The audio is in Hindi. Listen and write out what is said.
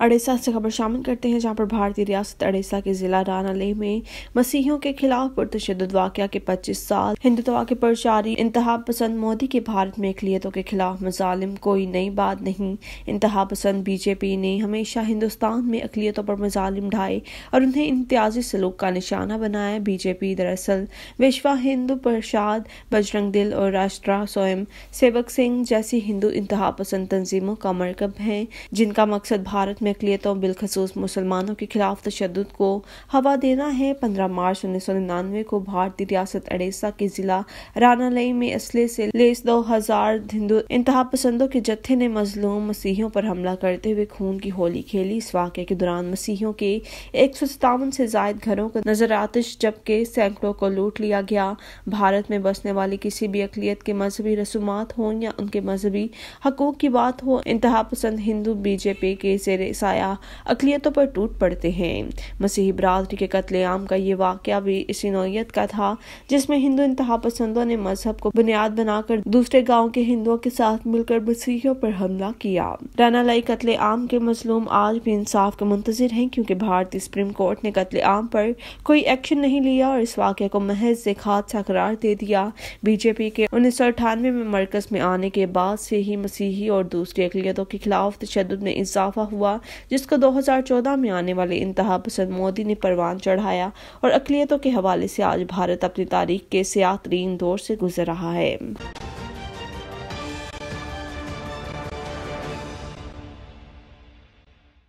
अड़ेसा से खबर शामिल करते हैं जहां पर भारतीय रियासत अड़ेसा के जिला राना में मसीहियों के खिलाफ पुरतशद वाक़ के 25 साल हिंदुत्वा के प्रचारी इंतहा पसंद मोदी के भारत में अखिलियतों के खिलाफ मजालिम कोई नई बात नहीं इंतहा पसंद बीजेपी ने हमेशा हिंदुस्तान में अकलीतों पर मजालिम ढाए और उन्हें इम्तियाजी सलूक का निशाना बनाया बीजेपी दरअसल विश्वा हिंदू प्रसाद बजरंग दिल और राष्ट्र स्वयं सेवक सिंह जैसी हिंदू इंतहा पसंद तंजीमों का मरकब है जिनका मकसद भारत में और तो बिलखसूस मुसलमानों के खिलाफ तशद को हवा देना है पंद्रह मार्च उन्नीस सौ निन्यानवे को भारतीय रियासत अड़ेसा के जिला रानालई में असले से लेस दो हजार हिंदू इंतहा पसंदों के जत्थे ने मजलूम मसीहियों पर हमला करते हुए खून की होली खेली इस वाक्य के दौरान मसीहियों के एक सौ सतावन से जायद घरों को नजर आतिश जबकि सैकड़ों को लूट लिया गया भारत में बसने वाली किसी भी अकलीत के मजहबी रसूमात हों या उनके मजहबी हकूक की बात हो इंतहा पसंद हिंदू बीजेपी के जेर साया अकलीतों पर टूट पड़ते हैं मसीही बरादरी के कत्लेआम का ये वाक़ भी इसी नोयत का था जिसमें हिंदू इंतहा पसंदों ने मजहब को बुनियाद बनाकर दूसरे गाँव के हिंदुओं के साथ मिलकर मसीहियों पर हमला किया राना लाई कत्ले आम के मजलूम आज भी इंसाफ के मुंतजर हैं क्योंकि भारतीय सुप्रीम कोर्ट ने कत्ले आम पर कोई एक्शन नहीं लिया और इस वाक्य को महज एक हादसा करार दे दिया बीजेपी के उन्नीस सौ अठानवे में मरकज में आने के बाद से ही मसीही और दूसरी अकलीतों के खिलाफ तशद में इजाफा हुआ जिसको 2014 में आने वाले इंतहा पसंद मोदी ने परवान चढ़ाया और अकलीतों के हवाले से आज भारत अपनी तारीख के स्याह तरीन दौर से गुजर रहा है